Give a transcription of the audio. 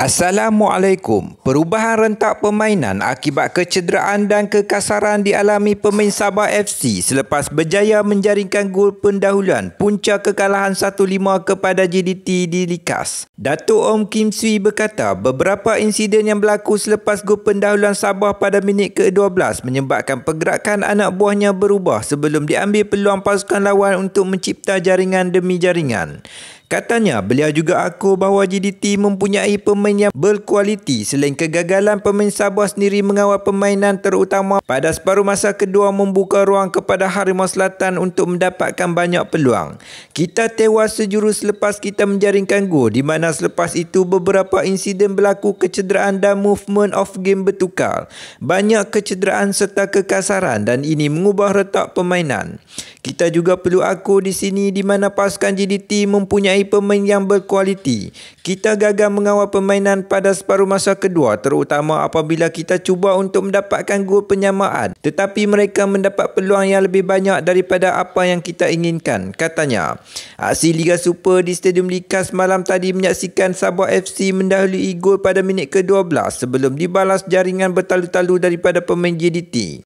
Assalamualaikum. Perubahan rentak permainan akibat kecederaan dan kekasaran dialami pemain Sabah FC selepas berjaya menjaringkan gol pendahuluan punca kekalahan 1-5 kepada JDT di Likas. Datuk Om Kim Swee berkata beberapa insiden yang berlaku selepas gol pendahuluan Sabah pada minit ke-12 menyebabkan pergerakan anak buahnya berubah sebelum diambil peluang pasukan lawan untuk mencipta jaringan demi jaringan. Katanya beliau juga aku bahawa JDT mempunyai pemain yang berkualiti selain kegagalan pemain Sabah sendiri mengawal permainan terutama pada separuh masa kedua membuka ruang kepada Harimau Selatan untuk mendapatkan banyak peluang. Kita tewas sejurus selepas kita menjaringkan gol di mana selepas itu beberapa insiden berlaku kecederaan dan movement of game bertukar. Banyak kecederaan serta kekasaran dan ini mengubah retak permainan. Kita juga perlu aku di sini di mana pasukan JDT mempunyai mempunyai pemain yang berkualiti. Kita gagal mengawal permainan pada separuh masa kedua terutama apabila kita cuba untuk mendapatkan gol penyamaan tetapi mereka mendapat peluang yang lebih banyak daripada apa yang kita inginkan katanya. Aksi Liga Super di Stadium Likas malam tadi menyaksikan Sabah FC mendahului gol pada minit ke-12 sebelum dibalas jaringan bertalu-talu daripada pemain JDT.